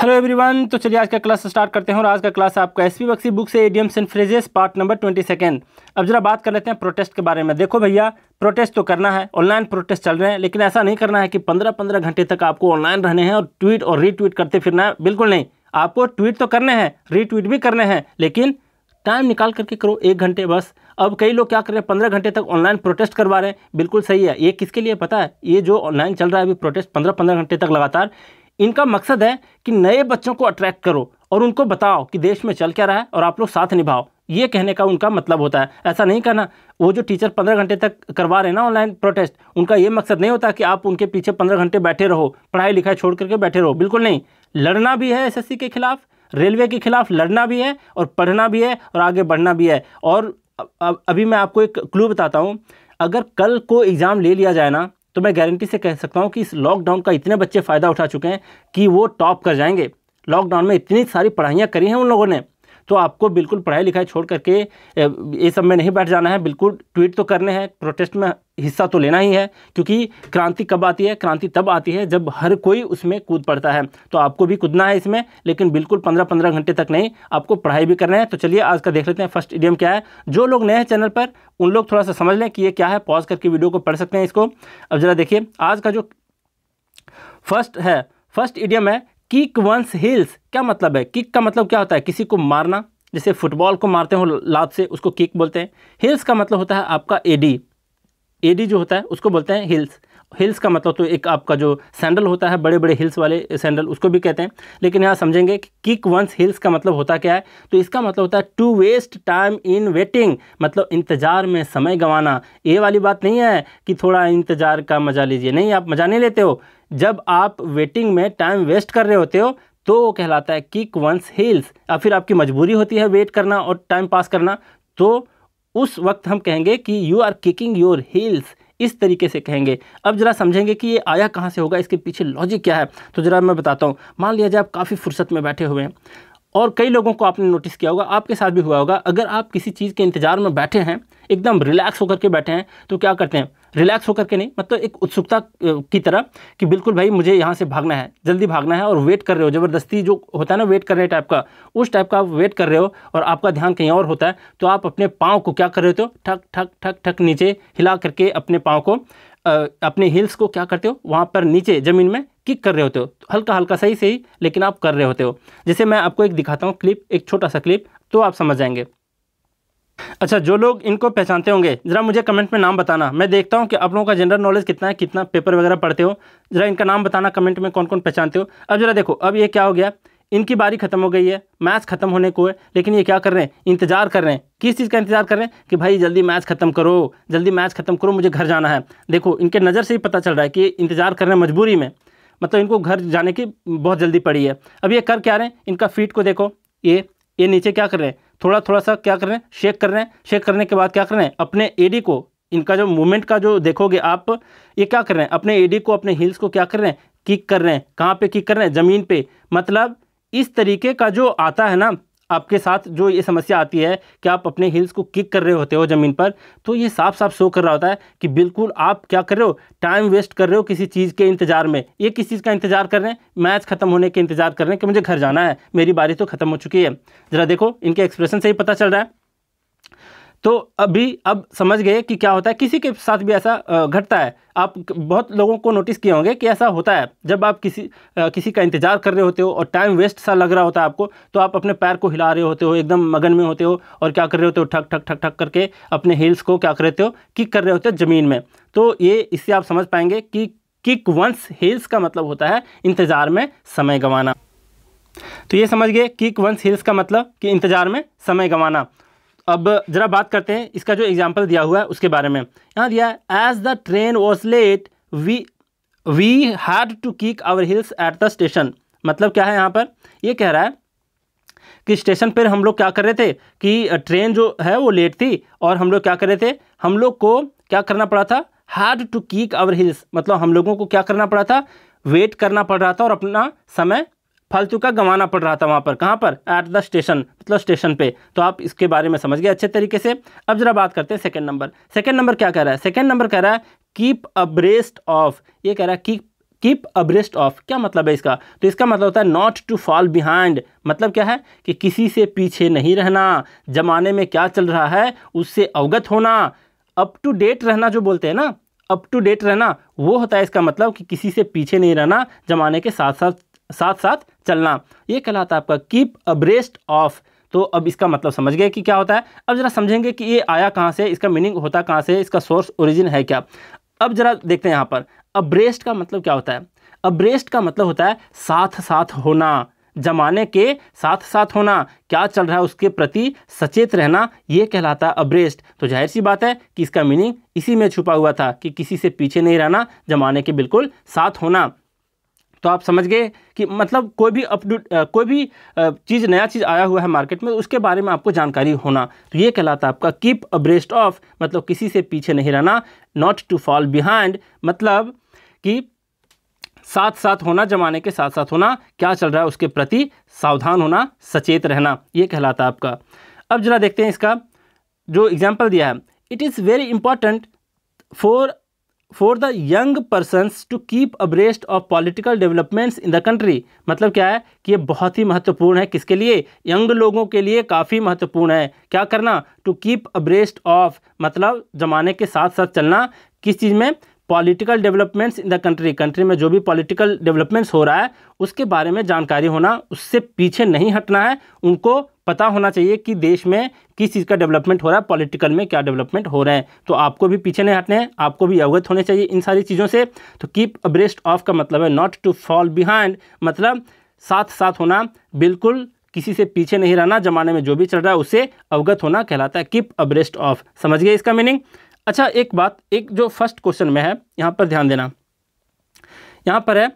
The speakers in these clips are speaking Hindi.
हेलो एवरीवन तो चलिए आज का क्लास स्टार्ट करते हैं और आज का क्लास आपका एसपी बक्सी बुक से idioms and phrases part number twenty second अब जरा बात कर लेते हैं प्रोटेस्ट के बारे में देखो भैया प्रोटेस्ट तो करना है ऑनलाइन प्रोटेस्ट चल रहे हैं लेकिन ऐसा नहीं करना है कि पंद्रह पंद्रह घंटे तक आपको ऑनलाइन रहने हैं और ट्वीट और रीट्वीट करते फिरना है बिल्कुल नहीं आपको ट्वीट तो करने हैं रीट्वीट भी करने हैं लेकिन टाइम निकाल करके करो एक घंटे बस अब कई लोग क्या कर रहे हैं पंद्रह घंटे तक ऑनलाइन प्रोटेस्ट करवा रहे हैं बिल्कुल सही है ये किसके लिए पता है ये जो ऑनलाइन चल रहा है अभी प्रोटेस्ट पंद्रह पंद्रह घंटे तक लगातार इनका मकसद है कि नए बच्चों को अट्रैक्ट करो और उनको बताओ कि देश में चल क्या रहा है और आप लोग साथ निभाओ ये कहने का उनका मतलब होता है ऐसा नहीं करना वो जो टीचर पंद्रह घंटे तक करवा रहे ना ऑनलाइन प्रोटेस्ट उनका ये मकसद नहीं होता कि आप उनके पीछे पंद्रह घंटे बैठे रहो पढ़ाई लिखाई छोड़ करके बैठे रहो बिल्कुल नहीं लड़ना भी है एस के खिलाफ रेलवे के खिलाफ लड़ना भी है और पढ़ना भी है और आगे बढ़ना भी है और अभी मैं आपको एक क्लू बताता हूँ अगर कल को एग्ज़ाम ले लिया जाए ना तो मैं गारंटी से कह सकता हूँ कि इस लॉकडाउन का इतने बच्चे फ़ायदा उठा चुके हैं कि वो टॉप कर जाएंगे लॉकडाउन में इतनी सारी पढ़ाइयाँ करी हैं उन लोगों ने तो आपको बिल्कुल पढ़ाई लिखाई छोड़ करके ये सब में नहीं बैठ जाना है बिल्कुल ट्वीट तो करने हैं प्रोटेस्ट में हिस्सा तो लेना ही है क्योंकि क्रांति कब आती है क्रांति तब आती है जब हर कोई उसमें कूद पड़ता है तो आपको भी कूदना है इसमें लेकिन बिल्कुल पंद्रह पंद्रह घंटे तक नहीं आपको पढ़ाई भी करना है तो चलिए आज का देख लेते हैं फर्स्ट इडियम क्या है जो लोग नए हैं चैनल पर उन लोग थोड़ा सा समझ लें कि ये क्या है पॉज करके वीडियो को पढ़ सकते हैं इसको अब ज़रा देखिए आज का जो फर्स्ट है फर्स्ट इडियम है किक वंस हिल्स क्या मतलब है किक का मतलब क्या होता है किसी को मारना जैसे फुटबॉल को मारते हो लात से उसको किक बोलते हैं हिल्स का मतलब होता है आपका एडी एडी जो होता है उसको बोलते हैं हिल्स हिल्स का मतलब तो एक आपका जो सैंडल होता है बड़े बड़े हिल्स वाले सैंडल उसको भी कहते हैं लेकिन यहाँ समझेंगे कि किक वंस हिल्स का मतलब होता क्या है तो इसका मतलब होता है to waste time in waiting मतलब इंतज़ार में समय गंवाना ये वाली बात नहीं है कि थोड़ा इंतज़ार का मज़ा लीजिए नहीं आप मज़ा नहीं लेते हो जब आप वेटिंग में टाइम वेस्ट कर रहे होते हो तो वो कहलाता है किक वंस हील्स या फिर आपकी मजबूरी होती है वेट करना और टाइम पास करना तो उस वक्त हम कहेंगे कि you are kicking your heels इस तरीके से कहेंगे अब ज़रा समझेंगे कि ये आया कहाँ से होगा इसके पीछे लॉजिक क्या है तो ज़रा मैं बताता हूँ मान लिया जाए आप काफ़ी फुर्सत में बैठे हुए हैं और कई लोगों को आपने नोटिस किया होगा आपके साथ भी हुआ होगा अगर आप किसी चीज़ के इंतज़ार में बैठे हैं एकदम रिलैक्स होकर के बैठे हैं तो क्या करते हैं रिलैक्स होकर के नहीं मतलब एक उत्सुकता की तरह कि बिल्कुल भाई मुझे यहाँ से भागना है जल्दी भागना है और वेट कर रहे हो ज़बरदस्ती जो होता है ना वेट करने टाइप का उस टाइप का आप वेट कर रहे हो और आपका ध्यान कहीं और होता है तो आप अपने पाँव को क्या कर रहे हो ठक ठक ठक ठक नीचे हिला करके अपने पाँव को अपने हिल्स को क्या करते हो वहाँ पर नीचे ज़मीन में किक कर रहे होते हो तो हल्का हल्का सही सही लेकिन आप कर रहे होते हो जैसे मैं आपको एक दिखाता हूँ क्लिप एक छोटा सा क्लिप तो आप समझ जाएंगे अच्छा जो लोग इनको पहचानते होंगे ज़रा मुझे कमेंट में नाम बताना मैं देखता हूँ कि आप लोगों का जनरल नॉलेज कितना है कितना पेपर वगैरह पढ़ते हो ज़रा इनका नाम बताना कमेंट में कौन कौन पहचानते हो अब ज़रा देखो अब ये क्या हो गया इनकी बारी ख़त्म हो गई है मैच ख़त्म होने को है लेकिन ये क्या कर रहे हैं इंतज़ार कर रहे हैं किस चीज़ का इंतज़ार कर रहे हैं कि भाई जल्दी मैच ख़त्म करो जल्दी मैच ख़त्म करो मुझे घर जाना है देखो इनके नज़र से ही पता चल रहा है कि इंतज़ार कर रहे हैं मजबूरी में मतलब इनको घर जाने की बहुत जल्दी पड़ी है अब ये कर क्या रहे हैं इनका फीट को देखो ये ये नीचे क्या कर रहे हैं थोड़ा थोड़ा सा क्या कर रहे हैं शेक कर रहे हैं शेक करने के बाद क्या कर रहे हैं अपने एडी को इनका जो मूवमेंट का जो देखोगे आप ये क्या कर रहे हैं अपने एडी को अपने हील्स को क्या कर रहे हैं किक कर रहे हैं कहाँ पे किक कर रहे हैं ज़मीन पे मतलब इस तरीके का जो आता है ना आपके साथ जो ये समस्या आती है कि आप अपने हिल्स को किक कर रहे होते हो ज़मीन पर तो ये साफ साफ शो कर रहा होता है कि बिल्कुल आप क्या कर रहे हो टाइम वेस्ट कर रहे हो किसी चीज़ के इंतज़ार में ये किस चीज़ का इंतज़ार कर रहे हैं मैच ख़त्म होने के इंतज़ार कर रहे हैं कि मुझे घर जाना है मेरी बारी तो ख़त्म हो चुकी है ज़रा देखो इनके एक्सप्रेशन से ही पता चल रहा है तो अभी अब समझ गए कि क्या होता है किसी के साथ भी ऐसा घटता है आप बहुत लोगों को नोटिस किए होंगे कि ऐसा होता है जब आप किसी आ, किसी का इंतज़ार कर रहे होते हो और टाइम वेस्ट सा लग रहा होता है आपको तो आप अपने पैर को हिला रहे होते हो एकदम मगन में होते हो और क्या कर रहे होते हो ठक ठक ठक ठक करके अपने हील्स को क्या कर रहे हो किक कर रहे होते हो ज़मीन में तो ये इससे आप समझ पाएंगे कि किक वंस हील्स का मतलब होता है इंतज़ार में समय गंवाना तो ये समझ गए किक वंस हील्स का मतलब कि इंतज़ार में समय गंवाना अब ज़रा बात करते हैं इसका जो एग्जाम्पल दिया हुआ है उसके बारे में यहाँ दिया है as the train was late we we had to kick our heels at the station मतलब क्या है यहाँ पर ये कह रहा है कि स्टेशन पर हम लोग क्या कर रहे थे कि ट्रेन जो है वो लेट थी और हम लोग क्या कर रहे थे हम लोग को क्या करना पड़ा था had to kick our heels मतलब हम लोगों को क्या करना पड़ा था वेट करना पड़ रहा था और अपना समय फालतू का गंवाना पड़ रहा था वहाँ पर कहाँ पर एट द स्टेशन मतलब स्टेशन पे तो आप इसके बारे में समझ गए अच्छे तरीके से अब जरा बात करते हैं सेकेंड नंबर सेकेंड नंबर क्या कह रहा है सेकेंड नंबर कह रहा है कीप अब्रेस्ट ऑफ ये कह रहा है कीप कीप अब्रेस्ट ऑफ क्या मतलब है इसका तो इसका मतलब होता है नॉट टू फॉल बिहाइंड मतलब क्या है कि किसी से पीछे नहीं रहना जमाने में क्या चल रहा है उससे अवगत होना अप टू डेट रहना जो बोलते हैं ना अप टू डेट रहना वो होता है इसका मतलब कि किसी से पीछे नहीं रहना जमाने के साथ साथ साथ साथ चलना ये कहलाता है आपका कीप अब्रेस्ट ऑफ तो अब इसका मतलब समझ गए कि क्या होता है अब ज़रा समझेंगे कि ये आया कहाँ से इसका मीनिंग होता कहाँ से इसका सोर्स ओरिजिन है क्या अब ज़रा देखते हैं यहाँ पर अब्रेस्ट का मतलब क्या होता है अब्रेस्ट का मतलब होता है साथ साथ होना जमाने के साथ साथ होना क्या चल रहा है उसके प्रति सचेत रहना ये कहलाता है अब्रेस्ट तो जाहिर सी बात है कि इसका मीनिंग इसी में छुपा हुआ था कि किसी से पीछे नहीं रहना जमाने के बिल्कुल साथ होना तो आप समझ गए कि मतलब कोई भी अपडेट कोई भी चीज़ नया चीज़ आया हुआ है मार्केट में उसके बारे में आपको जानकारी होना तो ये कहलाता है आपका कीप अब्रेस्ट ऑफ मतलब किसी से पीछे नहीं रहना नॉट टू फॉल बिहाइंड मतलब कि साथ साथ होना जमाने के साथ साथ होना क्या चल रहा है उसके प्रति सावधान होना सचेत रहना ये कहलाता है आपका अब जरा देखते हैं इसका जो एग्जाम्पल दिया है it is very important for for the young persons to keep abreast of political developments in the country मतलब क्या है कि ये बहुत ही महत्वपूर्ण है किसके लिए यंग लोगों के लिए काफ़ी महत्वपूर्ण है क्या करना टू कीप अब्रेस्ट ऑफ मतलब ज़माने के साथ साथ चलना किस चीज़ में political developments in the country country में जो भी पॉलिटिकल डेवलपमेंट्स हो रहा है उसके बारे में जानकारी होना उससे पीछे नहीं हटना है उनको पता होना चाहिए कि देश में किस चीज़ का डेवलपमेंट हो रहा है पॉलिटिकल में क्या डेवलपमेंट हो रहा है तो आपको भी पीछे नहीं हटने हैं आपको भी अवगत होने चाहिए इन सारी चीज़ों से तो कीप अब्रेस्ट ऑफ का मतलब है नॉट टू फॉल बिहाइंड मतलब साथ साथ होना बिल्कुल किसी से पीछे नहीं रहना ज़माने में जो भी चल रहा है उससे अवगत होना कहलाता है कीप अब्रेस्ट ऑफ समझ गए इसका मीनिंग अच्छा एक बात एक जो फर्स्ट क्वेश्चन में है यहाँ पर ध्यान देना यहाँ पर है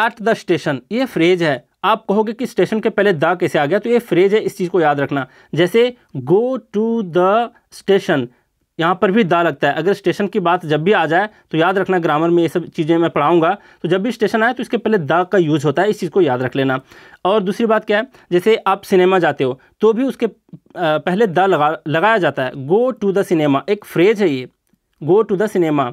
एट द स्टेशन ये फ्रेज है आप कहोगे कि स्टेशन के पहले द कैसे आ गया तो ये फ्रेज है इस चीज़ को याद रखना जैसे गो टू द स्टेशन यहाँ पर भी दा लगता है अगर स्टेशन की बात जब भी आ जाए तो याद रखना ग्रामर में ये सब चीज़ें मैं पढ़ाऊँगा तो जब भी स्टेशन आए तो इसके पहले दा का यूज़ होता है इस चीज़ को याद रख लेना और दूसरी बात क्या है जैसे आप सिनेमा जाते हो तो भी उसके पहले दा लगा लगाया जाता है गो टू द सिनेमा एक फ्रेज है ये गो टू द सिनेमा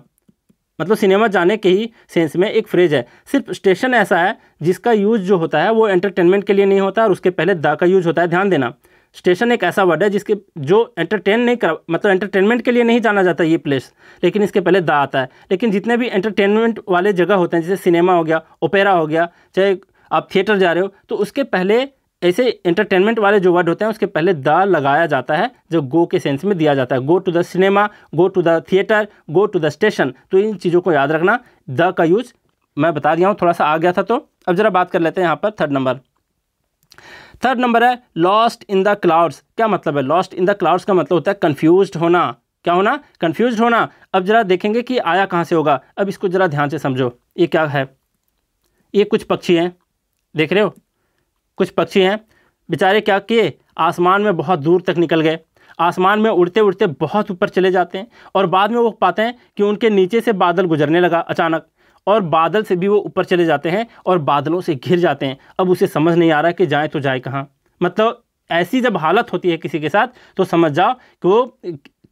मतलब सिनेमा जाने के ही सेंस में एक फ्रेज है सिर्फ स्टेशन ऐसा है जिसका यूज जो होता है वो एंटरटेनमेंट के लिए नहीं होता और उसके पहले द का यूज होता है ध्यान देना स्टेशन एक ऐसा वर्ड है जिसके जो एंटरटेन नहीं कर मतलब एंटरटेनमेंट के लिए नहीं जाना जाता ये प्लेस लेकिन इसके पहले दा आता है लेकिन जितने भी एंटरटेनमेंट वाले जगह होते हैं जैसे सिनेमा हो गया ओपेरा हो गया चाहे आप थिएटर जा रहे हो तो उसके पहले ऐसे एंटरटेनमेंट वाले जो वर्ड होते हैं उसके पहले द लगाया जाता है जो गो के सेंस में दिया जाता है go to the cinema go to the theatre go to the station तो इन चीज़ों को याद रखना द का यूज़ मैं बता दिया हूँ थोड़ा सा आ गया था तो अब ज़रा बात कर लेते हैं यहाँ पर थर्ड नंबर थर्ड नंबर है लॉस्ट इन द क्लाउड्स क्या मतलब है लॉस्ट इन द क्लाउड्स का मतलब होता है कन्फ्यूज होना क्या होना कन्फ्यूज होना अब ज़रा देखेंगे कि आया कहाँ से होगा अब इसको ज़रा ध्यान से समझो ये क्या है ये कुछ पक्षी हैं देख रहे हो कुछ पक्षी हैं बेचारे क्या किए आसमान में बहुत दूर तक निकल गए आसमान में उड़ते उड़ते बहुत ऊपर चले जाते हैं और बाद में वो पाते हैं कि उनके नीचे से बादल गुजरने लगा अचानक और बादल से भी वो ऊपर चले जाते हैं और बादलों से घिर जाते हैं अब उसे समझ नहीं आ रहा कि जाए तो जाए कहाँ मतलब ऐसी जब हालत होती है किसी के साथ तो समझ जाओ कि वो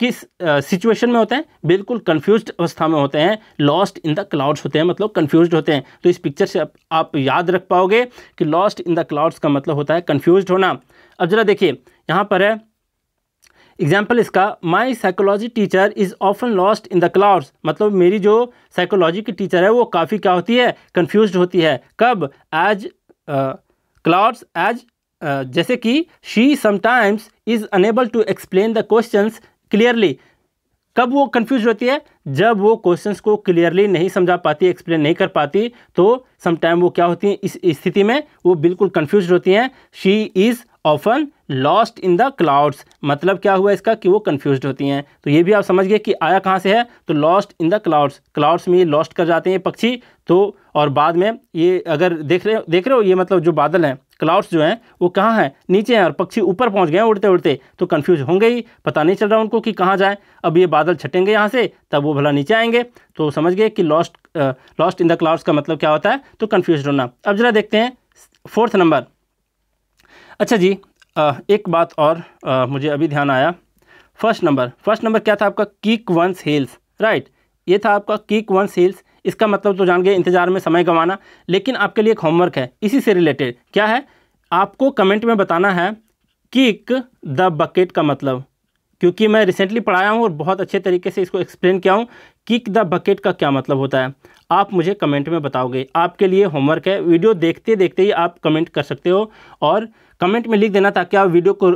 किस सिचुएशन में होते हैं बिल्कुल कन्फ्यूज अवस्था में होते हैं लॉस्ट इन द क्लाउड्स होते हैं मतलब कन्फ्यूज होते हैं तो इस पिक्चर से आप, आप याद रख पाओगे कि लॉस्ट इन द क्लाउड्स का मतलब होता है कन्फ्यूज होना अब जरा देखिए यहाँ पर है एग्जाम्पल इसका my psychology teacher is often lost in the clouds मतलब मेरी जो साइकोलॉजी की टीचर है वो काफ़ी क्या होती है कन्फ्यूज होती है कब एज क्लाउड्स एज जैसे कि she sometimes is unable to explain the question clearly कब वो कंफ्यूज होती है जब वो क्वेश्चंस को क्लियरली नहीं समझा पाती एक्सप्लेन नहीं कर पाती तो समटाइम वो क्या होती हैं इस स्थिति में वो बिल्कुल कंफ्यूज होती हैं she is often lost in the clouds मतलब क्या हुआ इसका कि वो कन्फ्यूज होती हैं तो ये भी आप समझ गए कि आया कहाँ से है तो lost in the clouds clouds में ये लॉस्ट कर जाते हैं पक्षी तो और बाद में ये अगर देख रहे देख रहे हो ये मतलब जो बादल हैं क्लाउड्स जो हैं वो कहाँ हैं नीचे हैं और पक्षी ऊपर पहुँच गए उड़ते उड़ते तो कन्फ्यूज होंगे ही पता नहीं चल रहा उनको कि कहाँ जाएँ अब ये बादल छटेंगे यहाँ से तब वो भला नीचे आएंगे तो समझ गए कि lost lost in the clouds का मतलब क्या होता है तो कन्फ्यूज होना अब जरा देखते हैं फोर्थ नंबर अच्छा जी आ, एक बात और आ, मुझे अभी ध्यान आया फर्स्ट नंबर फर्स्ट नंबर क्या था आपका कीक वंस हिल्स राइट ये था आपका कीक वंस हिल्स इसका मतलब तो जान गए इंतज़ार में समय गंवाना लेकिन आपके लिए एक होमवर्क है इसी से रिलेटेड क्या है आपको कमेंट में बताना है किक द बकेट का मतलब क्योंकि मैं रिसेंटली पढ़ाया हूँ और बहुत अच्छे तरीके से इसको एक्सप्लेन किया हूँ किक द बकेट का क्या मतलब होता है आप मुझे कमेंट में बताओगे आपके लिए होमवर्क है वीडियो देखते देखते ही आप कमेंट कर सकते हो और कमेंट में लिख देना ताकि आप वीडियो को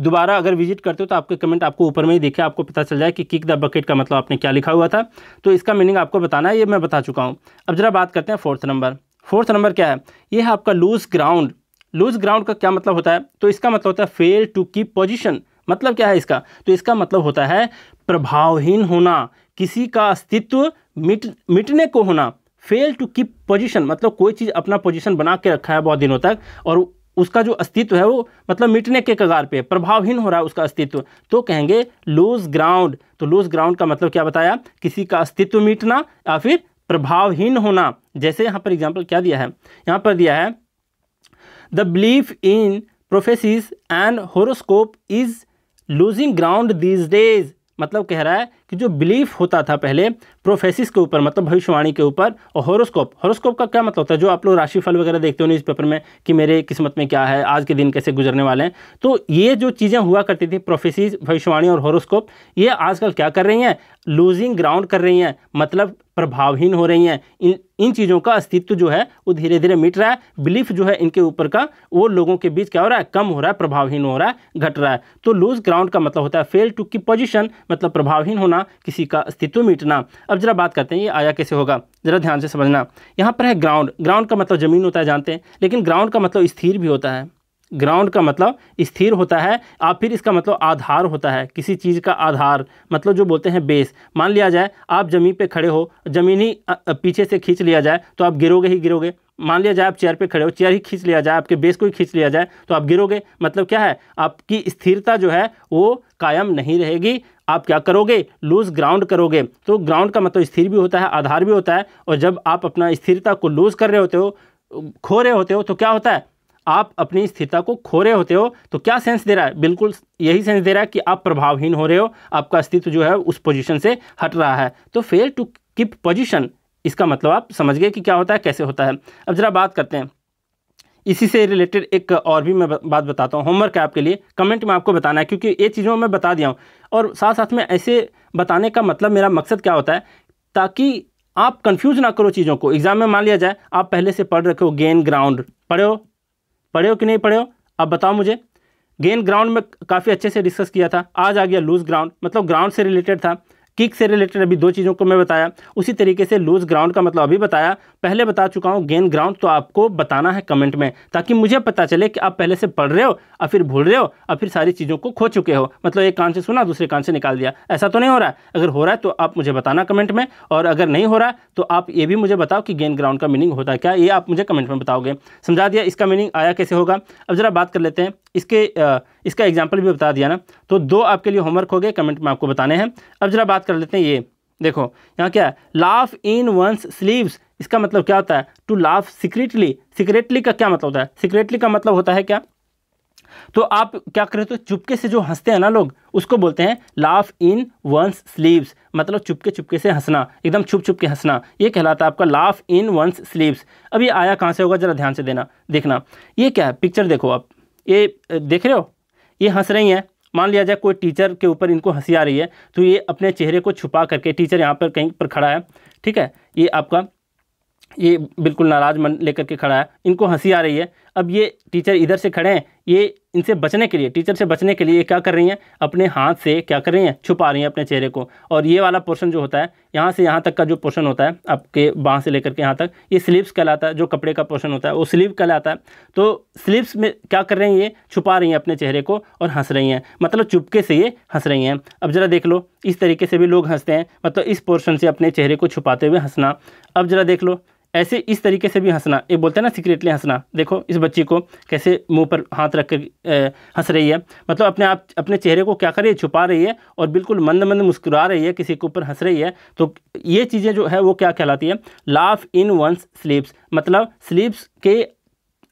दोबारा अगर विजिट करते हो तो आपके कमेंट आपको ऊपर में ही देखे आपको पता चल जाए कि किक द बकेट का मतलब आपने क्या लिखा हुआ था तो इसका मीनिंग आपको बताना है ये मैं बता चुका हूँ अब जरा बात करते हैं फोर्थ नंबर फोर्थ नंबर क्या है ये है आपका लूज ग्राउंड लूज ग्राउंड का क्या मतलब होता है तो इसका मतलब होता है फेल टू कीप पोजिशन मतलब क्या है इसका तो इसका मतलब होता है प्रभावहीन होना किसी का अस्तित्व मिट मिटने को होना फेल टू कीप पोजिशन मतलब कोई चीज़ अपना पोजिशन बना के रखा है बहुत दिनों तक और उसका जो अस्तित्व है वो मतलब मिटने के कगार पे प्रभावहीन हो रहा है उसका अस्तित्व तो कहेंगे लूज ग्राउंड तो लूज ग्राउंड का मतलब क्या बताया किसी का अस्तित्व मिटना या फिर प्रभावहीन होना जैसे यहाँ पर एग्जाम्पल क्या दिया है यहाँ पर दिया है the belief in prophecies and horoscope is losing ground these days मतलब कह रहा है कि जो बिलीफ होता था पहले प्रोफेसिस के ऊपर मतलब भविष्यवाणी के ऊपर और हॉरोस्कोप हॉरोस्कोप का क्या मतलब होता है जो आप लोग राशिफल वगैरह देखते हो न्यूज़ पेपर में कि मेरे किस्मत में क्या है आज के दिन कैसे गुजरने वाले हैं तो ये जो चीज़ें हुआ करती थी प्रोफेसिस भविष्यवाणी और हॉरोस्कोप ये आजकल क्या कर रही हैं लूजिंग ग्राउंड कर रही हैं मतलब प्रभावहीन हो रही हैं इन इन चीज़ों का अस्तित्व जो है वो धीरे धीरे मिट रहा है बिलीफ जो है इनके ऊपर का वो लोगों के बीच क्या हो रहा है कम हो रहा है प्रभावहीन हो रहा है घट रहा है तो लूज ग्राउंड का मतलब होता है फेल टू की पोजिशन मतलब प्रभावहीन होना किसी का अस्तित्व मिटना अब जरा बात करते हैं ये आया कैसे होगा जरा ध्यान से समझना यहाँ पर है ग्राउंड ग्राउंड का मतलब ज़मीन होता है जानते हैं लेकिन ग्राउंड का मतलब स्थिर भी होता है ग्राउंड का मतलब स्थिर होता है आप फिर इसका मतलब आधार होता है किसी चीज़ का आधार मतलब जो बोलते हैं बेस मान लिया जाए आप ज़मीन पे खड़े हो ज़मीन ही पीछे से खींच लिया जाए तो आप गिरोगे ही गिरोगे मान लिया जाए आप चेयर पे खड़े हो चेयर ही खींच लिया जाए आपके बेस को ही खींच लिया जाए तो आप गिरोगे मतलब क्या है आपकी स्थिरता जो है वो कायम नहीं रहेगी आप क्या करोगे लूज ग्राउंड करोगे तो ग्राउंड का मतलब स्थिर भी होता है आधार भी होता है और जब आप अपना स्थिरता को लूज़ कर रहे होते हो खो रहे होते हो तो क्या होता है आप अपनी स्थिरता को खो रहे होते हो तो क्या सेंस दे रहा है बिल्कुल यही सेंस दे रहा है कि आप प्रभावहीन हो रहे हो आपका अस्तित्व जो है उस पोजीशन से हट रहा है तो फेल टू कीप पोजीशन इसका मतलब आप समझ गए कि क्या होता है कैसे होता है अब ज़रा बात करते हैं इसी से रिलेटेड एक और भी मैं बात बताता हूँ होमवर्क है आपके लिए कमेंट में आपको बताना है क्योंकि ये चीज़ों में बता दिया हूँ और साथ साथ में ऐसे बताने का मतलब मेरा मकसद क्या होता है ताकि आप कंफ्यूज ना करो चीज़ों को एग्ज़ाम में मान लिया जाए आप पहले से पढ़ रखे हो गेन ग्राउंड पढ़े हो पढ़े हो कि नहीं पढ़े हो अब बताओ मुझे गेंद ग्राउंड में काफ़ी अच्छे से डिस्कस किया था आज आ गया लूज ग्राउंड मतलब ग्राउंड से रिलेटेड था किक से रिलेटेड अभी दो चीज़ों को मैं बताया उसी तरीके से लूज ग्राउंड का मतलब अभी बताया पहले बता चुका हूँ गेन ग्राउंड तो आपको बताना है कमेंट में ताकि मुझे पता चले कि आप पहले से पढ़ रहे हो और फिर भूल रहे हो और फिर सारी चीज़ों को खो चुके हो मतलब एक कान से सुना दूसरे कान से निकाल दिया ऐसा तो नहीं हो रहा है अगर हो रहा है तो आप मुझे बताना कमेंट में और अगर नहीं हो रहा है तो आप ये भी मुझे बताओ कि गेन ग्राउंड का मीनिंग होता है क्या ये आप मुझे कमेंट में बताओगे समझा दिया इसका मीनिंग आया कैसे होगा अब ज़रा बात कर लेते हैं इसके इसका एग्जाम्पल भी बता दिया ना तो दो आपके लिए होमवर्क हो गए कमेंट में आपको बताने हैं अब ज़रा बात कर लेते हैं ये देखो यहाँ क्या है लाफ इन वंस स्लीव्स इसका मतलब क्या होता है टू लाफ सीक्रेटली सीक्रेटली का क्या मतलब होता है सीक्रेटली का मतलब होता है क्या तो आप क्या करें तो चुपके से जो हंसते हैं ना लोग उसको बोलते हैं लाफ इन वंस स्लीव्स मतलब चुपके चुपके से हंसना एकदम छुप छुप के हंसना ये कहलाता है आपका लाफ इन वंस स्लीव्स अब ये आया कहाँ से होगा ज़रा ध्यान से देना देखना ये क्या है पिक्चर देखो आप ये देख रहे हो ये हंस रही हैं मान लिया जाए कोई टीचर के ऊपर इनको हंसी आ रही है तो ये अपने चेहरे को छुपा करके टीचर यहाँ पर कहीं पर खड़ा है ठीक है ये आपका ये बिल्कुल नाराज़ मन लेकर के खड़ा है इनको हंसी आ रही है अब ये टीचर इधर से खड़े हैं ये इनसे बचने के लिए टीचर से बचने के लिए क्या कर रही हैं अपने हाथ से क्या कर रही हैं छुपा रही हैं अपने चेहरे को और ये वाला पोर्शन जो होता है यहाँ से यहाँ तक का जो पोर्शन होता है आपके बाँ से लेकर के यहाँ तक ये स्लीव्स कहलाता है जो कपड़े का पोर्शन होता है वो स्लीव कहलाता है तो स्लीव्स में क्या कर रही हैं ये छुपा रही हैं अपने चेहरे को और हंस रही हैं मतलब चुपके से ये हंस रही हैं अब ज़रा देख लो इस तरीके से भी लोग हंसते हैं मतलब इस पोर्शन से अपने चेहरे को छुपाते हुए हंसना अब ज़रा देख लो ऐसे इस तरीके से भी हंसना ये बोलते हैं ना सीक्रेटली हंसना देखो इस बच्ची को कैसे मुंह पर हाथ रख कर हंस रही है मतलब अपने आप अपने चेहरे को क्या कर रही है छुपा रही है और बिल्कुल मंद मंद मुस्कुरा रही है किसी के ऊपर हंस रही है तो ये चीज़ें जो है वो क्या कहलाती है लाफ इन वंस स्लीप्स मतलब स्लीप्स के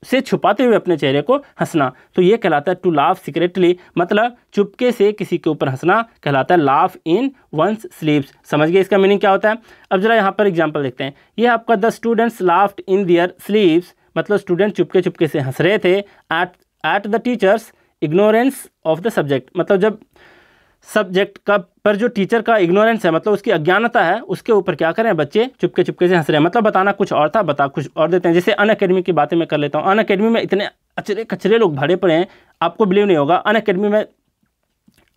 से छुपाते हुए अपने चेहरे को हंसना तो ये कहलाता है टू लाफ सीक्रेटली मतलब चुपके से किसी के ऊपर हंसना कहलाता है लाफ इन वंस स्लीप्स समझ गए इसका मीनिंग क्या होता है अब जरा यहाँ पर एग्जाम्पल देखते हैं ये आपका the students laughed in their sleeves मतलब स्टूडेंट चुपके चुपके से हंस रहे थे at at the teacher's ignorance of the subject मतलब जब सब्जेक्ट का पर जो टीचर का इग्नोरेंस है मतलब उसकी अज्ञानता है उसके ऊपर क्या करें बच्चे चुपके चुपके से हंस रहे हैं मतलब बताना कुछ और था बता कुछ और देते हैं जैसे अन अकेडमी की बातें मैं कर लेता हूँ अन अकेडमी में इतने अचरे कचरे लोग भरे पड़े हैं आपको बिलीव नहीं होगा अन अकेडमी में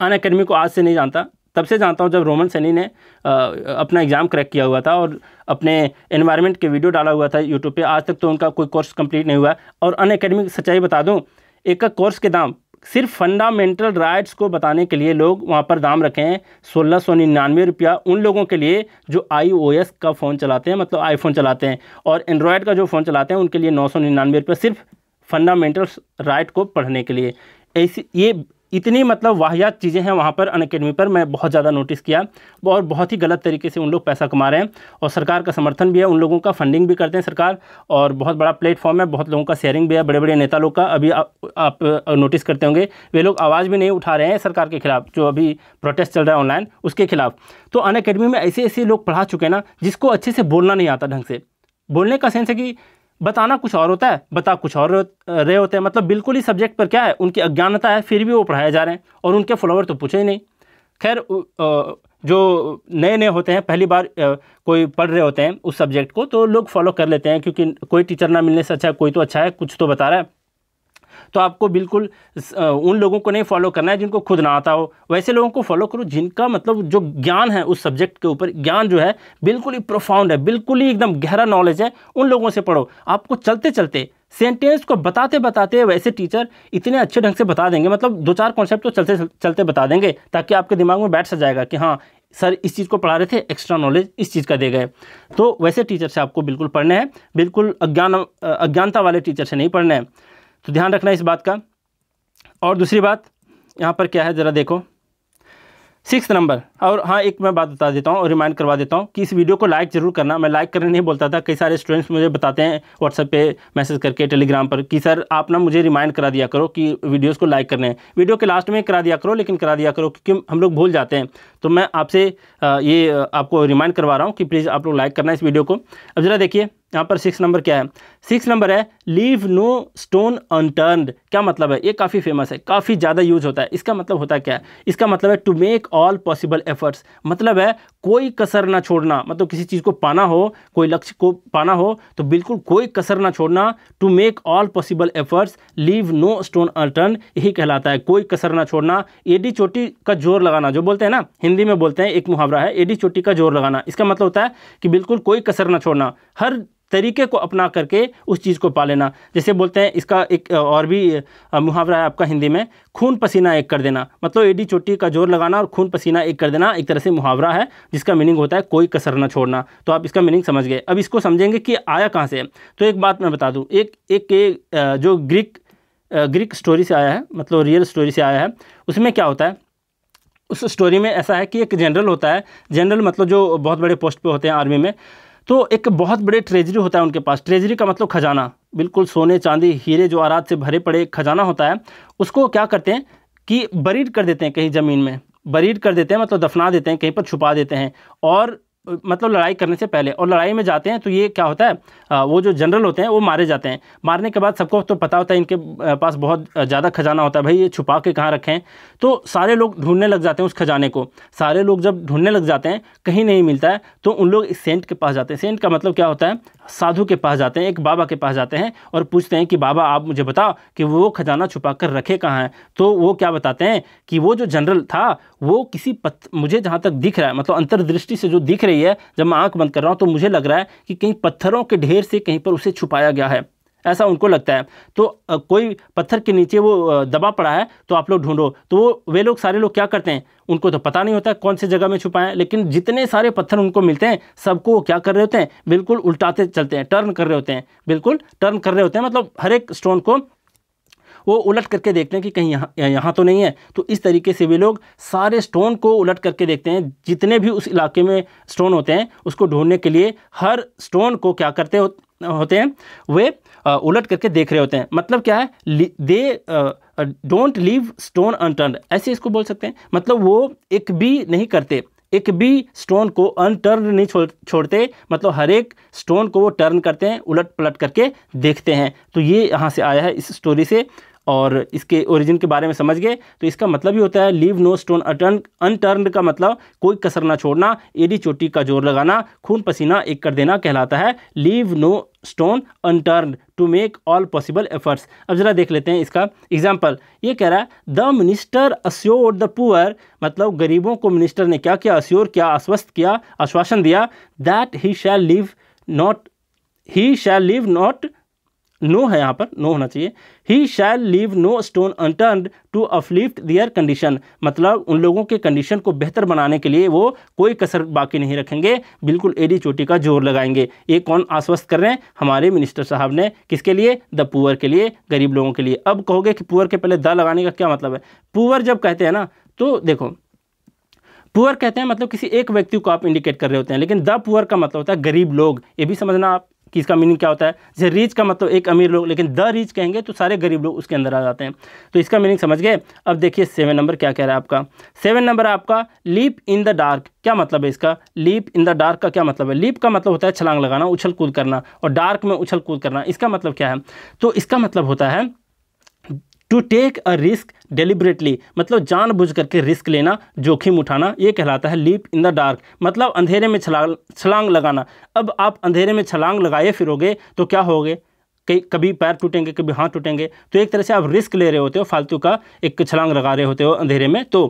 अन अकेडमी को आज से नहीं जानता तब से जानता हूँ जब रोमन सनी ने आ, अपना एग्ज़ाम क्रैक किया हुआ था और अपने इन्वायरमेंट के वीडियो डाला हुआ था यूट्यूब पे आज तक तो उनका कोई कोर्स कंप्लीट नहीं हुआ और अन अकेडमी सच्चाई बता दूँ एक कोर्स के दाम सिर्फ फंडामेंटल राइट्स को बताने के लिए लोग वहाँ पर दाम रखे हैं सोलह सौ निन्यानवे रुपया उन लोगों के लिए जो आई का फ़ोन चलाते हैं मतलब आईफोन चलाते हैं और एंड्रॉयड का जो फ़ोन चलाते हैं उनके लिए नौ सौ निन्यानवे रुपया सिर्फ फंडामेंटल राइट को पढ़ने के लिए ऐसी ये इतनी मतलब वाहियात चीज़ें हैं वहाँ पर अनकेडमी पर मैं बहुत ज़्यादा नोटिस किया और बहुत ही गलत तरीके से उन लोग पैसा कमा रहे हैं और सरकार का समर्थन भी है उन लोगों का फंडिंग भी करते हैं सरकार और बहुत बड़ा प्लेटफॉर्म है बहुत लोगों का शेयरिंग भी है बड़े बड़े नेता लोग का अभी आ, आप नोटिस करते होंगे वे लोग आवाज़ भी नहीं उठा रहे हैं सरकार के खिलाफ जो अभी प्रोटेस्ट चल रहा है ऑनलाइन उसके खिलाफ तो अन में ऐसे ऐसे लोग पढ़ा चुके हैं ना जिसको अच्छे से बोलना नहीं आता ढंग से बोलने का सेंस है कि बताना कुछ और होता है बता कुछ और रहे होते हैं मतलब बिल्कुल ही सब्जेक्ट पर क्या है उनकी अज्ञानता है फिर भी वो पढ़ाए जा रहे हैं और उनके फॉलोवर तो पूछे ही नहीं खैर जो नए नए होते हैं पहली बार कोई पढ़ रहे होते हैं उस सब्जेक्ट को तो लोग फॉलो कर लेते हैं क्योंकि कोई टीचर ना मिलने से अच्छा है कोई तो अच्छा है कुछ तो बता रहा है तो आपको बिल्कुल उन लोगों को नहीं फॉलो करना है जिनको खुद ना आता हो वैसे लोगों को फॉलो करो जिनका मतलब जो ज्ञान है उस सब्जेक्ट के ऊपर ज्ञान जो है बिल्कुल ही प्रोफाउंड है बिल्कुल ही एकदम गहरा नॉलेज है उन लोगों से पढ़ो आपको चलते चलते सेंटेंस को बताते बताते वैसे टीचर इतने अच्छे ढंग से बता देंगे मतलब दो चार कॉन्सेप्ट तो चलते चलते बता देंगे ताकि आपके दिमाग में बैठ सा जाएगा कि हाँ सर इस चीज़ को पढ़ा रहे थे एक्स्ट्रा नॉलेज इस चीज़ का दे गए तो वैसे टीचर से आपको बिल्कुल पढ़ने हैं बिल्कुल अज्ञान अज्ञानता वाले टीचर से नहीं पढ़ने हैं तो ध्यान रखना इस बात का और दूसरी बात यहाँ पर क्या है ज़रा देखो सिक्स नंबर और हाँ एक मैं बात बता देता हूँ और रिमाइंड करवा देता हूँ कि इस वीडियो को लाइक ज़रूर करना मैं लाइक करने नहीं बोलता था कई सारे स्टूडेंट्स मुझे बताते हैं व्हाट्सएप पे मैसेज करके टेलीग्राम पर कि सर आप ना मुझे रिमाइंड करा दिया करो कि वीडियोस को लाइक करने हैं वीडियो के लास्ट में करा दिया करो लेकिन करा दिया करो क्योंकि हम लोग भूल जाते हैं तो मैं आपसे ये आपको रिमाइंड करवा रहा हूँ कि प्लीज़ आप लोग लाइक करना इस वीडियो को अब ज़रा देखिए यहाँ पर सिक्स नंबर क्या है सिक्स नंबर है लीव नो स्टोन अनटर्न क्या मतलब है ये काफ़ी फेमस है काफ़ी ज़्यादा यूज होता है इसका मतलब होता है क्या है इसका मतलब है to make all possible efforts मतलब है कोई कसर ना छोड़ना मतलब किसी चीज़ को पाना हो कोई लक्ष्य को पाना हो तो बिल्कुल कोई कसर ना छोड़ना to make all possible efforts leave no stone unturned यही कहलाता है कोई कसर ना छोड़ना एडी चोटी का जोर लगाना जो बोलते हैं ना हिंदी में बोलते हैं एक मुहावरा है एडी चोटी का जोर लगाना इसका मतलब होता है कि बिल्कुल कोई कसर ना छोड़ना हर तरीके को अपना करके उस चीज़ को पा लेना जैसे बोलते हैं इसका एक और भी मुहावरा है आपका हिंदी में खून पसीना एक कर देना मतलब एडी चोटी का जोर लगाना और खून पसीना एक कर देना एक तरह से मुहावरा है जिसका मीनिंग होता है कोई कसर ना छोड़ना तो आप इसका मीनिंग समझ गए अब इसको समझेंगे कि आया कहाँ से तो एक बात मैं बता दूँ एक एक, जो ग्रीक ग्रीक स्टोरी से आया है मतलब रियल स्टोरी से आया है उसमें क्या होता है उस स्टोरी में ऐसा है कि एक जनरल होता है जनरल मतलब जो बहुत बड़े पोस्ट पे होते हैं आर्मी में तो एक बहुत बड़े ट्रेजरी होता है उनके पास ट्रेजरी का मतलब खजाना बिल्कुल सोने चांदी हीरे जो आराध से भरे पड़े खजाना होता है उसको क्या करते हैं कि बरीड कर देते हैं कहीं ज़मीन में बरीड कर देते हैं मतलब दफना देते हैं कहीं पर छुपा देते हैं और मतलब लड़ाई करने से पहले और लड़ाई में जाते हैं तो ये क्या होता है वो जो जनरल होते हैं वो मारे जाते हैं मारने के बाद सबको तो पता होता है इनके पास बहुत ज़्यादा खजाना होता है भाई ये छुपा के कहाँ रखें तो सारे लोग ढूंढने लग जाते हैं उस खजाने को सारे लोग जब ढूंढने लग जाते हैं कहीं नहीं मिलता है तो उन लोग सेंट के पास जाते हैं सेंट का मतलब क्या होता है साधु के पास जाते हैं एक बाबा के पास जाते हैं और पूछते हैं कि बाबा आप मुझे बताओ कि वो खजाना छुपा कर रखे कहाँ हैं तो वो क्या बताते हैं कि वो जो जनरल था वो किसी पत मुझे जहाँ तक दिख रहा है मतलब अंतर्दृष्टि से जो दिख रही है जब मैं आँख बंद कर रहा हूँ तो मुझे लग रहा है कि कहीं पत्थरों के ढेर से कहीं पर उसे छुपाया गया है ऐसा उनको लगता है तो कोई पत्थर के नीचे वो दबा पड़ा है तो आप लोग ढूंढो तो वो वे लोग सारे लोग क्या करते हैं उनको तो पता नहीं होता कौन सी जगह में हैं लेकिन जितने सारे पत्थर उनको मिलते हैं सबको वो क्या कर रहे होते हैं बिल्कुल उल्टाते चलते हैं टर्न कर रहे होते हैं बिल्कुल टर्न कर रहे होते हैं मतलब हर एक स्टोन को वो उलट करके देखते हैं कि कहीं यहाँ यहाँ तो नहीं है तो इस तरीके से वे लोग सारे स्टोन को उलट करके देखते हैं जितने भी उस इलाके में स्टोन होते हैं उसको ढूंढने के लिए हर स्टोन को क्या करते होते हैं वे उलट करके देख रहे होते हैं मतलब क्या है they don't leave stone unturned ऐसे इसको बोल सकते हैं मतलब वो एक भी नहीं करते एक भी स्टोन को अनटर्न नहीं छोड़ छोड़ते मतलब हर एक स्टोन को वो टर्न करते हैं उलट पलट करके देखते हैं तो ये यहाँ से आया है इस स्टोरी से और इसके ओरिजिन के बारे में समझ गए तो इसका मतलब ही होता है लीव नो स्टोन अटर्न अनटर्न का मतलब कोई कसर ना छोड़ना एडी चोटी का जोर लगाना खून पसीना एक कर देना कहलाता है leave no stone unturned to make all possible efforts अब जरा देख लेते हैं इसका एग्जाम्पल ये कह रहा है the minister assure the poor मतलब गरीबों को मिनिस्टर ने क्या किया अश्योर किया आश्वस्त किया आश्वासन दिया that he shall leave not he shall leave not no है यहाँ पर नो होना चाहिए he shall leave no stone unturned to uplift their condition मतलब उन लोगों के कंडीशन को बेहतर बनाने के लिए वो कोई कसर बाकी नहीं रखेंगे बिल्कुल एडी चोटी का जोर लगाएंगे ये कौन आश्वस्त कर रहे हैं हमारे मिनिस्टर साहब ने किसके लिए द पुअर के लिए गरीब लोगों के लिए अब कहोगे कि पुअर के पहले द लगाने का क्या मतलब है पुअर जब कहते हैं ना तो देखो पुअर कहते हैं मतलब किसी एक व्यक्ति को आप इंडिकेट कर रहे होते हैं लेकिन द पुअर का मतलब होता है गरीब लोग ये भी समझना आप कि इसका मीनिंग क्या होता है जैसे रिच का मतलब एक अमीर लोग लेकिन द रिच कहेंगे तो सारे गरीब लोग उसके अंदर आ जाते हैं तो इसका मीनिंग समझ गए अब देखिए सेवन नंबर क्या कह रहा है आपका सेवन नंबर आपका लीप इन द डार्क क्या मतलब है इसका लीप इन द डार्क का क्या मतलब है लीप का मतलब होता है छलांग लगाना उछल कूद करना और डार्क में उछल कूद करना इसका मतलब क्या है तो इसका मतलब होता है to take a risk deliberately मतलब जानबूझ करके रिस्क लेना जोखिम उठाना ये कहलाता है लीप इन द डार्क मतलब अंधेरे में छलांग लगाना अब आप अंधेरे में छलांग लगाए फिरोगे तो क्या होगे कई कभी पैर टूटेंगे कभी हाथ टूटेंगे तो एक तरह से आप रिस्क ले रहे होते हो फालतू का एक छलांग लगा रहे होते हो अंधेरे में तो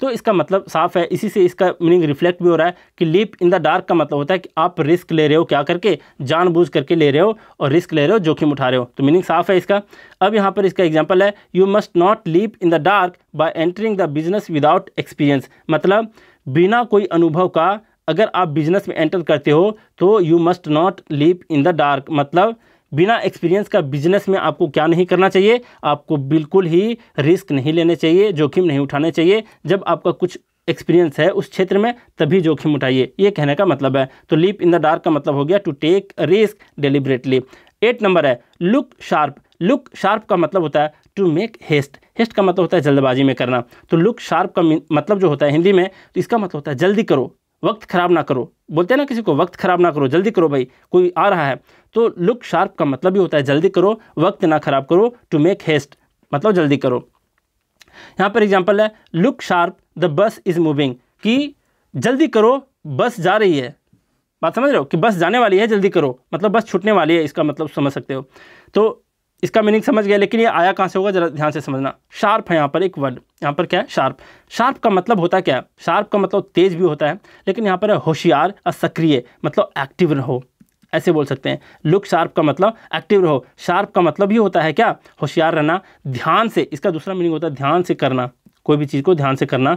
तो इसका मतलब साफ है इसी से इसका मीनिंग रिफ्लेक्ट भी हो रहा है कि लीप इन द डार्क का मतलब होता है कि आप रिस्क ले रहे हो क्या करके जानबूझ करके ले रहे हो और रिस्क ले रहे हो जोखिम उठा रहे हो तो मीनिंग साफ है इसका अब यहाँ पर इसका एग्जाम्पल है you must not leap in the dark by entering the business without experience मतलब बिना कोई अनुभव का अगर आप बिजनेस में एंटर करते हो तो you must not leap in the dark मतलब बिना एक्सपीरियंस का बिजनेस में आपको क्या नहीं करना चाहिए आपको बिल्कुल ही रिस्क नहीं लेने चाहिए जोखिम नहीं उठाने चाहिए जब आपका कुछ एक्सपीरियंस है उस क्षेत्र में तभी जोखिम उठाइए ये कहने का मतलब है तो लीप इन द डार्क का मतलब हो गया to take risk deliberately eight number है लुक शार्प लुक शार्प का मतलब होता है टू मेक हेस्ट हेस्ट का मतलब होता है जल्दबाजी में करना तो लुक शार्प का मतलब जो होता है हिंदी में तो इसका मतलब होता है जल्दी करो वक्त ख़राब ना करो बोलते हैं ना किसी को वक्त ख़राब ना करो जल्दी करो भाई कोई आ रहा है तो लुक शार्प का मतलब ही होता है जल्दी करो वक्त ना ख़राब करो टू मेक हेस्ट मतलब जल्दी करो यहाँ पर एग्जाम्पल है look sharp the bus is moving कि जल्दी करो बस जा रही है बात समझ रहे हो कि बस जाने वाली है जल्दी करो मतलब बस छूटने वाली है इसका मतलब समझ सकते हो तो इसका मीनिंग समझ गया लेकिन ये आया कहाँ से होगा जरा ध्यान से समझना शार्प है यहाँ पर एक वर्ड यहाँ पर क्या है शार्प शार्प का मतलब होता क्या है शार्प का मतलब तेज भी होता है लेकिन यहाँ पर होशियार और सक्रिय मतलब एक्टिव रहो ऐसे बोल सकते हैं लुक शार्प का मतलब एक्टिव रहो शार्प का मतलब ही होता है क्या होशियार रहना ध्यान से इसका दूसरा मीनिंग होता है ध्यान से करना कोई भी चीज़ को ध्यान से करना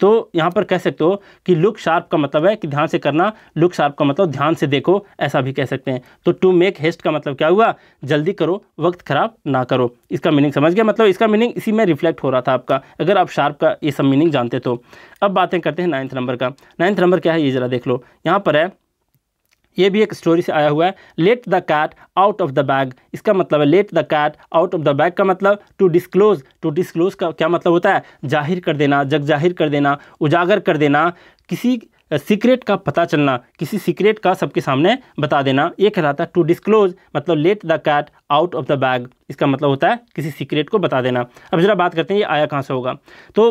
तो यहाँ पर कह सकते हो कि लुक शार्प का मतलब है कि ध्यान से करना लुक शार्प का मतलब ध्यान से देखो ऐसा भी कह सकते हैं तो टू मेक हेस्ट का मतलब क्या हुआ जल्दी करो वक्त ख़राब ना करो इसका मीनिंग समझ गया मतलब इसका मीनिंग इसी में रिफ्लेक्ट हो रहा था आपका अगर आप शार्प का ये सब मीनिंग जानते तो अब बातें करते हैं नाइन्थ नंबर का नाइन्थ नंबर क्या है ये ज़रा देख लो यहाँ पर है ये भी एक स्टोरी से आया हुआ है let the cat out of the bag इसका मतलब है let the cat out of the bag का मतलब टू डिस्क्लोज टू डिस्क्लोज का क्या मतलब होता है जाहिर कर देना जग जाहिर कर देना उजागर कर देना किसी सीक्रेट का पता चलना किसी सीक्रेट का सबके सामने बता देना ये कहलाता है टू डिस्क्लोज मतलब let the cat out of the bag इसका मतलब होता है किसी सीक्रेट को बता देना अब ज़रा बात करते हैं ये आया कहाँ से होगा तो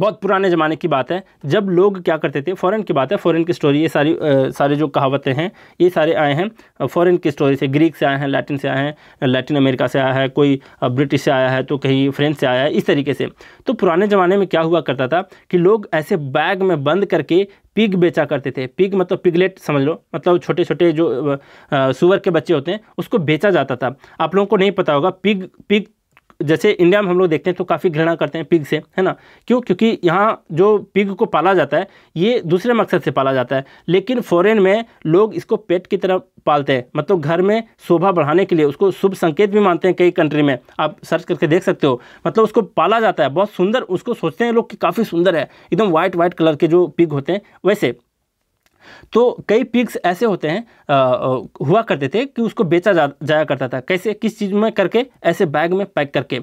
बहुत पुराने ज़माने की बात है जब लोग क्या करते थे फ़ॉरेन की बात है फ़ॉरेन की स्टोरी ये सारी आ, सारे जो कहावतें हैं ये सारे आए हैं फ़ॉरेन की स्टोरी से ग्रीक से आए हैं लैटिन से आए हैं लैटिन अमेरिका से आया है कोई ब्रिटिश से आया है तो कहीं फ्रेंच से आया है इस तरीके से तो पुराने ज़माने में क्या हुआ करता था कि लोग ऐसे बैग में बंद करके पिग बेचा करते थे पिग मतलब पिगलेट समझ लो मतलब छोटे छोटे जो सुअर के बच्चे होते हैं उसको बेचा जाता था आप लोगों को नहीं पता होगा पिग पिग जैसे इंडिया में हम लोग देखते हैं तो काफ़ी घृणा करते हैं पिग से है ना क्यों क्योंकि यहाँ जो पिग को पाला जाता है ये दूसरे मकसद से पाला जाता है लेकिन फॉरेन में लोग इसको पेट की तरह पालते हैं मतलब घर में शोभा बढ़ाने के लिए उसको शुभ संकेत भी मानते हैं कई कंट्री में आप सर्च करके देख सकते हो मतलब उसको पाला जाता है बहुत सुंदर उसको सोचते हैं लोग कि काफ़ी सुंदर है एकदम वाइट वाइट कलर के जो पिग होते हैं वैसे तो कई पिग्स ऐसे होते हैं आ, आ, हुआ करते थे कि उसको बेचा जा, जाया करता था कैसे किस चीज़ में करके ऐसे बैग में पैक करके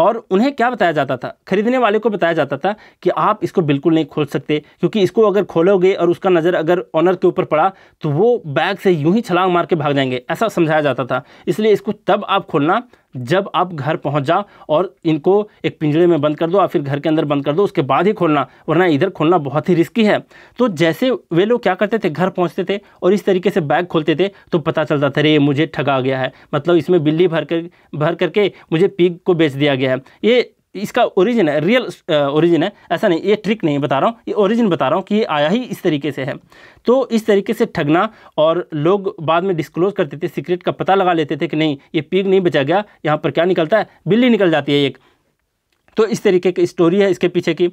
और उन्हें क्या बताया जाता था खरीदने वाले को बताया जाता था कि आप इसको बिल्कुल नहीं खोल सकते क्योंकि इसको अगर खोलोगे और उसका नज़र अगर ऑनर के ऊपर पड़ा तो वो बैग से यूं ही छलांग मार के भाग जाएंगे ऐसा समझाया जाता था इसलिए इसको तब आप खोलना जब आप घर पहुंच जाओ और इनको एक पिंजरे में बंद कर दो या फिर घर के अंदर बंद कर दो उसके बाद ही खोलना वरना इधर खोलना बहुत ही रिस्की है तो जैसे वे लोग क्या करते थे घर पहुँचते थे और इस तरीके से बैग खोलते थे तो पता चलता था अरे मुझे ठगा गया है मतलब इसमें बिल्ली भर कर भर करके मुझे पीग को बेच दिया गया है ये इसका ओरिजिन है रियल ओरिजिन है ऐसा नहीं ये ट्रिक नहीं बता रहा हूँ ये ओरिजिन बता रहा हूँ कि ये आया ही इस तरीके से है तो इस तरीके से ठगना और लोग बाद में डिस्क्लोज करते थे सीक्रेट का पता लगा लेते थे कि नहीं ये पीक नहीं बचा गया यहाँ पर क्या निकलता है बिल्ली निकल जाती है एक तो इस तरीके की स्टोरी है इसके पीछे की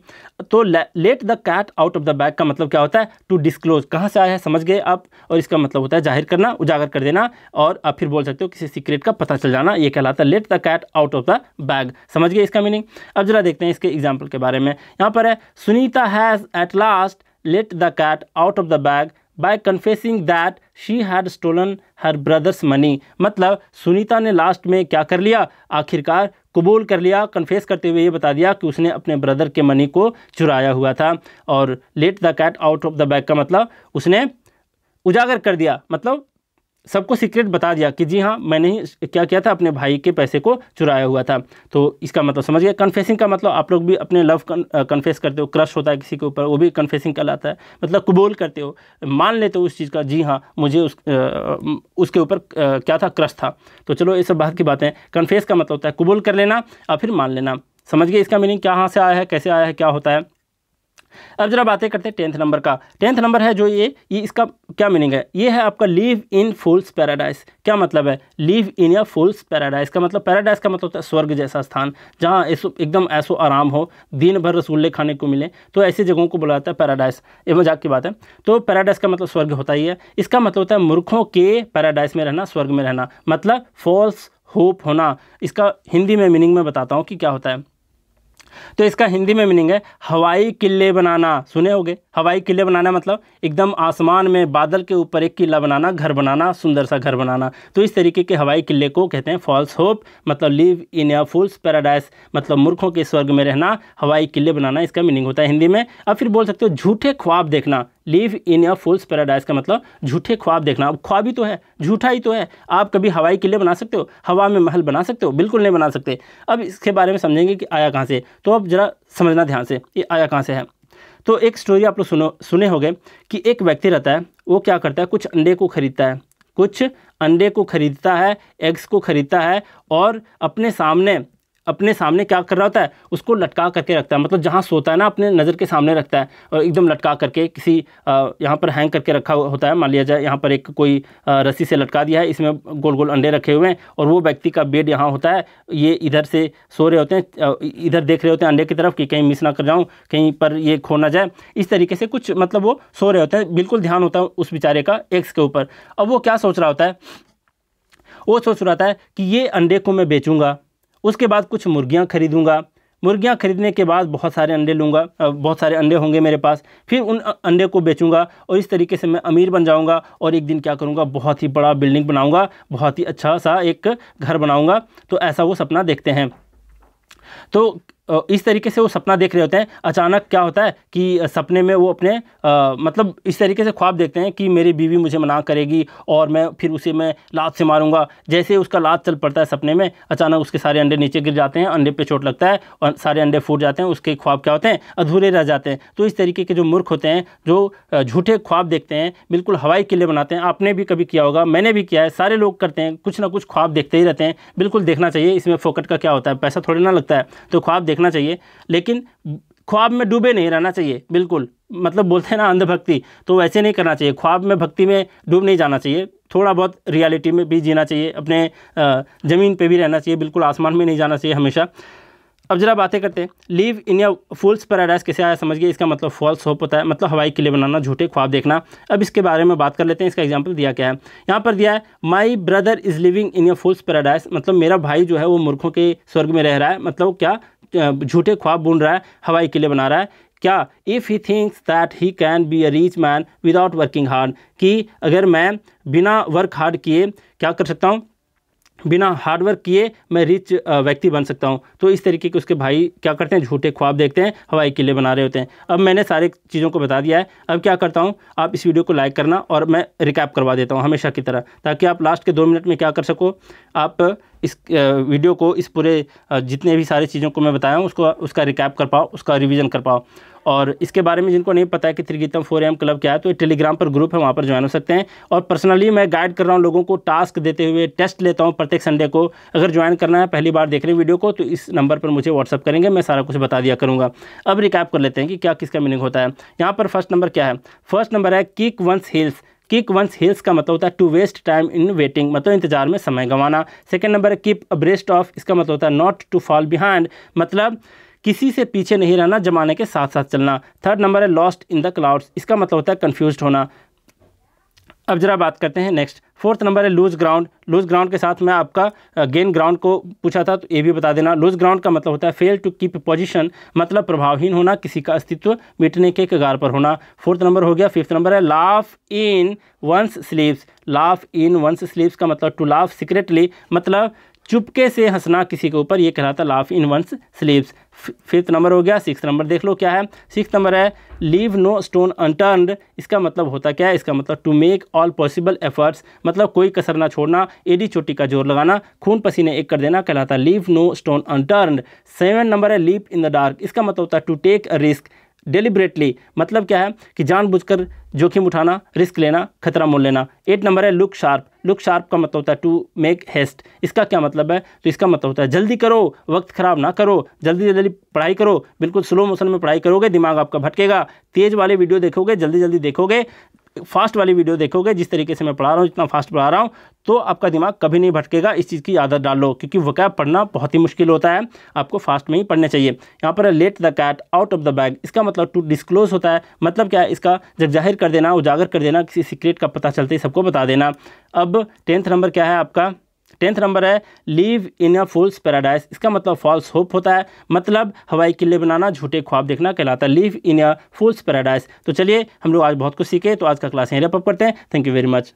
तो let the cat out of the bag का मतलब क्या होता है टू डिस्क्लोज कहाँ से आया है समझ गए आप और इसका मतलब होता है जाहिर करना उजागर कर देना और आप फिर बोल सकते हो किसी सीक्रेट का पता चल जाना ये कहलाता है let the cat out of the bag समझ गए इसका मीनिंग अब जरा देखते हैं इसके एग्जाम्पल के बारे में यहाँ पर है Sunita has at last let the cat out of the bag By confessing that she had stolen her brother's money मतलब सुनीता ने लास्ट में क्या कर लिया आखिरकार कबूल कर लिया कन्फेस करते हुए ये बता दिया कि उसने अपने ब्रदर के मनी को चुराया हुआ था और let the cat out of the bag का मतलब उसने उजागर कर दिया मतलब सबको सीक्रेट बता दिया कि जी हाँ मैंने ही क्या किया था अपने भाई के पैसे को चुराया हुआ था तो इसका मतलब समझ गया कन्फेसिंग का मतलब आप लोग भी अपने लव कन्फेस करते हो क्रश होता है किसी के ऊपर वो भी कन्फेसिंग कहलाता है मतलब कबूल करते हो मान लेते हो उस चीज़ का जी हाँ मुझे उस आ, उसके ऊपर क्या था क्रश था तो चलो ये सब बात की बातें कन्फेस का मतलब होता है कबूल कर लेना और फिर मान लेना समझ गए इसका मीनिंग क्या हाँ से आया है कैसे आया है क्या होता है अब जरा बातें करते हैं टेंथ नंबर का टेंथ नंबर है जो ये ये इसका क्या मीनिंग है ये है आपका लिव इन फुल्स पैराडाइज क्या मतलब है लिव इन या फुल्स पैराडाइज का मतलब पैराडाइज का मतलब होता है स्वर्ग जैसा स्थान जहाँ एकदम ऐसो आराम हो दिन भर रसगुल्ले खाने को मिले तो ऐसी जगहों को बोला जाता है पैराडाइज ये मजाक की बात है तो पैराडाइज का मतलब स्वर्ग होता ही है इसका मतलब होता है मूर्खों के पैराडाइज में रहना स्वर्ग में रहना मतलब फॉल्स होप होना इसका हिंदी में मीनिंग में बताता हूँ कि क्या होता है तो इसका हिंदी में मीनिंग है हवाई किले बनाना सुने होगे हवाई किले बनाना मतलब एकदम आसमान में बादल के ऊपर एक किला बनाना घर बनाना सुंदर सा घर बनाना तो इस तरीके के हवाई किले को कहते हैं फॉल्स होप मतलब live in a fool's paradise मतलब मूर्खों के स्वर्ग में रहना हवाई किले बनाना इसका मीनिंग होता है हिंदी में अब फिर बोल सकते हो झूठे ख्वाब देखना live in a fool's paradise का मतलब झूठे ख्वाब देखना अब ख्वाब ही तो है झूठा ही तो है आप कभी हवाई किले बना सकते हो हवा में महल बना सकते हो बिल्कुल नहीं बना सकते अब इसके बारे में समझेंगे कि आया कहाँ से तो अब ज़रा समझना ध्यान से ये आया कहाँ से है तो एक स्टोरी आप लोग सुनो सुने हो कि एक व्यक्ति रहता है वो क्या करता है कुछ अंडे को खरीदता है कुछ अंडे को खरीदता है एग्स को खरीदता है और अपने सामने अपने सामने क्या कर रहा होता है उसको लटका करके रखता है मतलब जहाँ सोता है ना अपने नज़र के सामने रखता है और एकदम लटका करके किसी यहाँ पर हैंग करके रखा होता है मान लिया जाए यहाँ पर एक कोई रस्सी से लटका दिया है इसमें गोल गोल अंडे रखे हुए हैं और वो व्यक्ति का बेड यहाँ होता है ये इधर से सो रहे होते हैं इधर देख रहे होते हैं अंडे की तरफ कि कहीं मिस ना कर जाऊँ कहीं पर ये खो ना जाए इस तरीके से कुछ मतलब वो सो रहे होते हैं बिल्कुल ध्यान होता है उस बेचारे का एक्स के ऊपर अब वो क्या सोच रहा होता है वो सोच रहा था कि ये अंडे को मैं बेचूंगा उसके बाद कुछ मुर्गियाँ खरीदूँगा मुर्गियाँ खरीदने के बाद बहुत सारे अंडे लूँगा बहुत सारे अंडे होंगे मेरे पास फिर उन अंडे को बेचूँगा और इस तरीके से मैं अमीर बन जाऊँगा और एक दिन क्या करूँगा बहुत ही बड़ा बिल्डिंग बनाऊँगा बहुत ही अच्छा सा एक घर बनाऊँगा तो ऐसा वो सपना देखते हैं तो इस तरीके से वो सपना देख रहे होते हैं अचानक क्या होता है कि सपने में वो अपने आ, मतलब इस तरीके से ख्वाब देखते हैं कि मेरी बीवी मुझे मना करेगी और मैं फिर उसे मैं लात से मारूंगा जैसे उसका लात चल पड़ता है सपने में अचानक उसके सारे अंडे नीचे गिर जाते हैं अंडे पे चोट लगता है और सारे अंडे फूट जाते हैं उसके ख्वाब क्या होते हैं अधूरे रह जाते हैं तो इस तरीके के जो मूर्ख होते हैं जो झूठे ख्वाब देखते हैं बिल्कुल हवाई किले बनाते हैं आपने भी कभी किया होगा मैंने भी किया है सारे लोग करते हैं कुछ ना कुछ ख्वाब देखते ही रहते हैं बिल्कुल देखना चाहिए इसमें फोकट का क्या होता है पैसा थोड़ी ना लगता है तो ख्वाब देख देखना चाहिए लेकिन ख्वाब में डूबे नहीं रहना चाहिए बिल्कुल मतलब बोलते हैं ना अंधभक्ति तो वैसे नहीं करना चाहिए ख्वाब में भक्ति में डूब नहीं जाना चाहिए थोड़ा बहुत रियलिटी में भी जीना चाहिए अपने ज़मीन पे भी रहना चाहिए बिल्कुल आसमान में नहीं जाना चाहिए हमेशा अब जरा बातें करते हैं लीव इन या फुल्स पैराडाइज कैसे आया समझिए इसका मतलब फॉल्स होप होता है मतलब हवाई किले बनाना झूठे ख्वाब देखना अब इसके बारे में बात कर लेते हैं इसका एग्जाम्पल दिया क्या है यहाँ पर दिया है my brother is living in या फुल्स पैराडाइज मतलब मेरा भाई जो है वो मूर्खों के स्वर्ग में रह रहा है मतलब क्या झूठे ख्वाब बुन रहा है हवाई किले बना रहा है क्या if he thinks that he can be a rich man without working hard कि अगर मैं बिना वर्क हार्ड किए क्या कर सकता हूँ बिना हार्डवर्क किए मैं रिच व्यक्ति बन सकता हूँ तो इस तरीके के उसके भाई क्या करते हैं झूठे ख्वाब देखते हैं हवाई किले बना रहे होते हैं अब मैंने सारे चीज़ों को बता दिया है अब क्या करता हूँ आप इस वीडियो को लाइक करना और मैं रिकैप करवा देता हूँ हमेशा की तरह ताकि आप लास्ट के दो मिनट में क्या कर सको आप इस वीडियो को इस पूरे जितने भी सारी चीज़ों को मैं बताया हूँ उसको उसका रिकैप कर पाओ उसका रिविज़न कर पाओ और इसके बारे में जिनको नहीं पता है कि त्रिगीतम फोर एम क्लब क्या है तो ये टेलीग्राम पर ग्रुप है वहाँ पर ज्वाइन हो सकते हैं और पर्सनली मैं गाइड कर रहा हूँ लोगों को टास्क देते हुए टेस्ट लेता हूँ प्रत्येक संडे को अगर ज्वाइन करना है पहली बार देख रहे हैं वीडियो को तो इस नंबर पर मुझे व्हाट्सअप करेंगे मैं सारा कुछ बता दिया करूँगा अब रिकैप कर लेते हैं कि क्या किसका मीनिंग होता है यहाँ पर फर्स्ट नंबर क्या है फर्स्ट नंबर है kick one's heels kick one's heels का मतलब होता है to waste time in waiting मतलब इंतजार में समय गंवाना सेकेंड नंबर है कीप अब्रेस्ट ऑफ इसका मतलब होता है नॉट टू फॉल बिहाइंड मतलब किसी से पीछे नहीं रहना ज़माने के साथ साथ चलना थर्ड नंबर है लॉस्ट इन द क्लाउड्स इसका मतलब होता है कन्फ्यूज होना अब जरा बात करते हैं नेक्स्ट फोर्थ नंबर है लूज ग्राउंड लूज ग्राउंड के साथ मैं आपका गेन ग्राउंड को पूछा था तो ये भी बता देना लूज ग्राउंड का मतलब होता है फेल टू कीप पोजीशन मतलब प्रभावहीन होना किसी का अस्तित्व मिटने के कगार पर होना फोर्थ नंबर हो गया फिफ्थ नंबर है laugh in one's sleeves laugh in one's sleeves का मतलब टू लाफ सीक्रेटली मतलब चुपके से हंसना किसी के ऊपर ये कहलाता laugh in one's sleeves fifth number हो गया सिक्स नंबर देख लो क्या है सिक्स नंबर है लीव नो स्टोन अनटर्न इसका मतलब होता क्या है इसका मतलब to make all possible efforts मतलब कोई कसर ना छोड़ना एडी चोटी का जोर लगाना खून पसीने एक कर देना कहलाता leave no stone unturned seven number है लीप इन द डार्क इसका मतलब होता है टू टेक रिस्क डेलिब्रेटली मतलब क्या है कि जानबूझकर जोखिम उठाना रिस्क लेना खतरा मोल लेना एट नंबर है लुक शार्प लुक शार्प का मतलब होता है टू मेक हेस्ट इसका क्या मतलब है तो इसका मतलब होता है जल्दी करो वक्त ख़राब ना करो जल्दी से जल्दी पढ़ाई करो बिल्कुल स्लो मोशन में पढ़ाई करोगे दिमाग आपका भटकेगा तेज़ वाले वीडियो देखोगे जल्दी जल्दी देखोगे फास्ट वाली वीडियो देखोगे जिस तरीके से मैं पढ़ा रहा हूँ जितना फास्ट पढ़ा रहा हूँ तो आपका दिमाग कभी नहीं भटकेगा इस चीज़ की आदत डाल लो क्योंकि वकैब पढ़ना बहुत ही मुश्किल होता है आपको फास्ट में ही पढ़ने चाहिए यहाँ पर let the cat out of the bag इसका मतलब टू डिस्क्लोज होता है मतलब क्या है इसका जब जाहिर कर देना उजागर कर देना किसी सीक्रेट का पता चलते ही सबको बता देना अब टेंथ नंबर क्या है आपका टेंथ नंबर है live in a fool's paradise इसका मतलब फॉल्स होप होता है मतलब हवाई किले बनाना झूठे ख्वाब देखना कहलाता है live in a fool's paradise तो चलिए हम लोग आज बहुत कुछ सीखे तो आज का क्लास यहीं रेपअप करते हैं थैंक यू वेरी मच